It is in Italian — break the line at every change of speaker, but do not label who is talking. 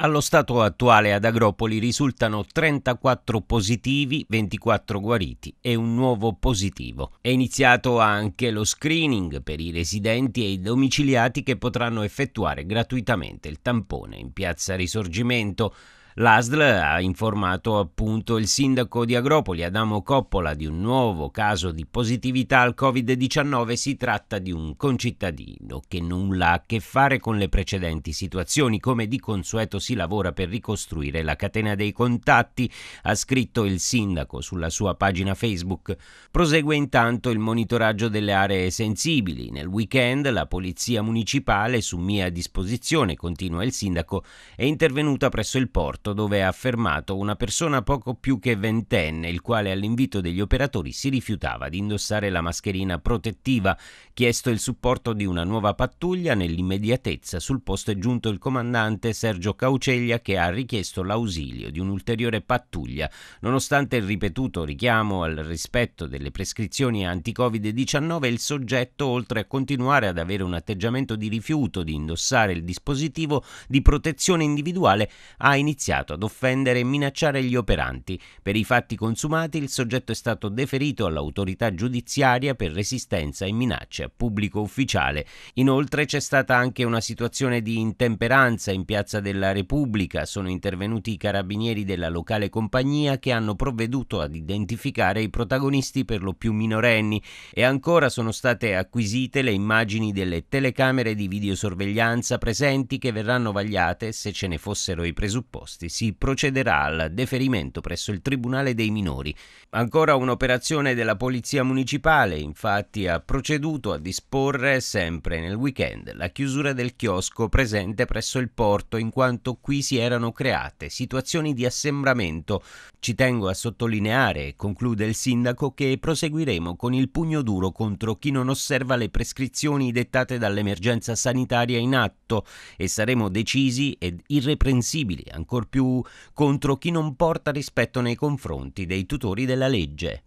Allo stato attuale ad Agropoli risultano 34 positivi, 24 guariti e un nuovo positivo. È iniziato anche lo screening per i residenti e i domiciliati che potranno effettuare gratuitamente il tampone in Piazza Risorgimento. L'ASL ha informato appunto il sindaco di Agropoli, Adamo Coppola, di un nuovo caso di positività al Covid-19. Si tratta di un concittadino che nulla ha a che fare con le precedenti situazioni. Come di consueto si lavora per ricostruire la catena dei contatti, ha scritto il sindaco sulla sua pagina Facebook. Prosegue intanto il monitoraggio delle aree sensibili. Nel weekend la polizia municipale, su mia disposizione, continua il sindaco, è intervenuta presso il porto dove ha affermato una persona poco più che ventenne, il quale all'invito degli operatori si rifiutava di indossare la mascherina protettiva, chiesto il supporto di una nuova pattuglia nell'immediatezza sul posto è giunto il comandante Sergio Cauceglia che ha richiesto l'ausilio di un'ulteriore pattuglia, nonostante il ripetuto richiamo al rispetto delle prescrizioni anti-Covid-19 il soggetto oltre a continuare ad avere un atteggiamento di rifiuto di indossare il dispositivo di protezione individuale ha iniziato iniziato ad offendere e minacciare gli operanti. Per i fatti consumati il soggetto è stato deferito all'autorità giudiziaria per resistenza e minacce a pubblico ufficiale. Inoltre c'è stata anche una situazione di intemperanza in Piazza della Repubblica. Sono intervenuti i carabinieri della locale compagnia che hanno provveduto ad identificare i protagonisti per lo più minorenni e ancora sono state acquisite le immagini delle telecamere di videosorveglianza presenti che verranno vagliate se ce ne fossero i presupposti richiesti si procederà al deferimento presso il Tribunale dei minori. Ancora un'operazione della Polizia Municipale, infatti, ha proceduto a disporre sempre nel weekend la chiusura del chiosco presente presso il porto, in quanto qui si erano create situazioni di assembramento. Ci tengo a sottolineare, conclude il sindaco, che proseguiremo con il pugno duro contro chi non osserva le prescrizioni dettate dall'emergenza sanitaria in atto e saremo decisi ed irreprensibili, ancor più contro chi non porta rispetto nei confronti dei tutori della legge.